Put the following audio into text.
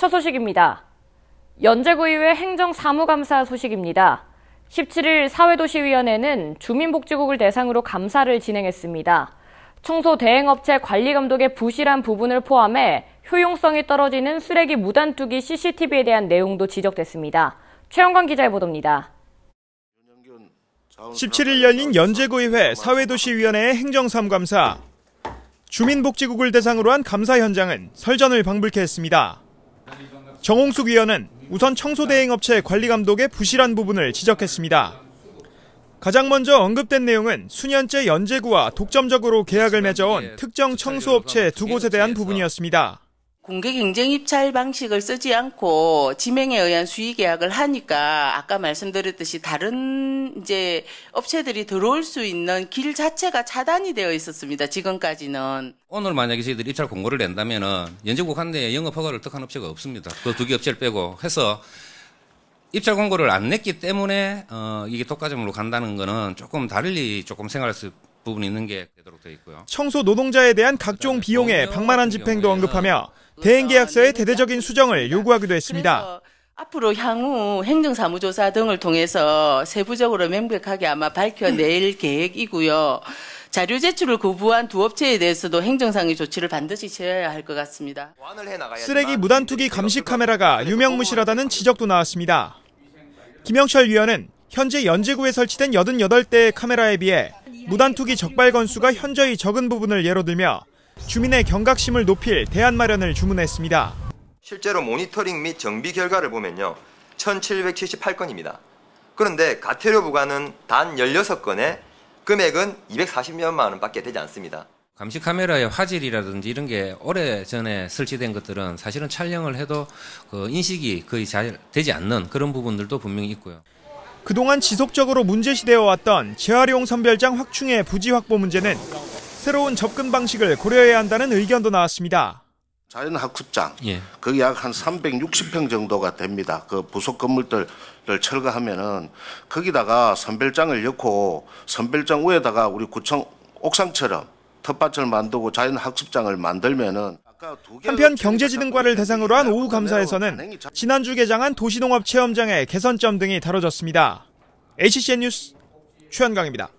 첫 소식입니다. 연제구의회 행정사무감사 소식입니다. 17일 사회도시위원회는 주민복지국을 대상으로 감사를 진행했습니다. 청소 대행업체 관리 감독의 부실한 부분을 포함해 효용성이 떨어지는 쓰레기 무단투기 CCTV에 대한 내용도 지적됐습니다. 최영광 기자의 보도입니다. 17일 열린 연제구의회 사회도시위원회의 행정삼감사. 주민복지국을 대상으로 한 감사 현장은 설전을 방불케 했습니다. 정홍숙 위원은 우선 청소대행업체 관리감독의 부실한 부분을 지적했습니다. 가장 먼저 언급된 내용은 수년째 연재구와 독점적으로 계약을 맺어온 특정 청소업체 두 곳에 대한 부분이었습니다. 공개 경쟁 입찰 방식을 쓰지 않고 지명에 의한 수의 계약을 하니까 아까 말씀드렸듯이 다른 이제 업체들이 들어올 수 있는 길 자체가 차단이 되어 있었습니다. 지금까지는 오늘 만약에 저희들이 입찰 공고를 낸다면은 연제국 한대에 영업 허가를 득한 업체가 없습니다. 그 두 개 업체를 빼고 해서 입찰 공고를 안 냈기 때문에 어 이게 독과점으로 간다는 거는 조금 다 달리 조금 생각할 수 부분이 있는 게 되도록 돼 있고요. 청소 노동자에 대한 각종 비용의 방만한 집행도 언급하며 대행 계약서의 대대적인 수정을 요구하기도 했습니다. 앞으로 향후 행정사무조사 등을 통해서 세부적으로 명백하게 아마 밝혀낼 계획이고요. 자료 제출을 거부한 두 업체에 대해서도 행정상의 조치를 반드시 취해야 할 것 같습니다. 쓰레기 무단 투기 감시 카메라가 유명무실하다는 지적도 나왔습니다. 김영철 위원은 현재 연제구에 설치된 88대의 카메라에 비해 무단투기 적발 건수가 현저히 적은 부분을 예로 들며 주민의 경각심을 높일 대안 마련을 주문했습니다. 실제로 모니터링 및 정비 결과를 보면요. 1778건입니다. 그런데 가태료 부과는 단 16건에 금액은 240여만 원밖에 되지 않습니다. 감시 카메라의 화질이라든지 이런 게 오래 전에 설치된 것들은 사실은 촬영을 해도 그 인식이 거의 잘 되지 않는 그런 부분들도 분명히 있고요. 그동안 지속적으로 문제시되어 왔던 재활용 선별장 확충의 부지 확보 문제는 새로운 접근 방식을 고려해야 한다는 의견도 나왔습니다. 자연학습장 예. 거기 약한 360평 정도가 됩니다. 그 부속 건물들을 철거하면은 거기다가 선별장을 넣고 선별장 위에다가 우리 구청 옥상처럼 텃밭을 만들고 자연학습장을 만들면은 한편 경제지능과를 대상으로 한 오후 감사에서는 지난주 개장한 도시농업 체험장의 개선점 등이 다뤄졌습니다. HCN 뉴스 최현강입니다.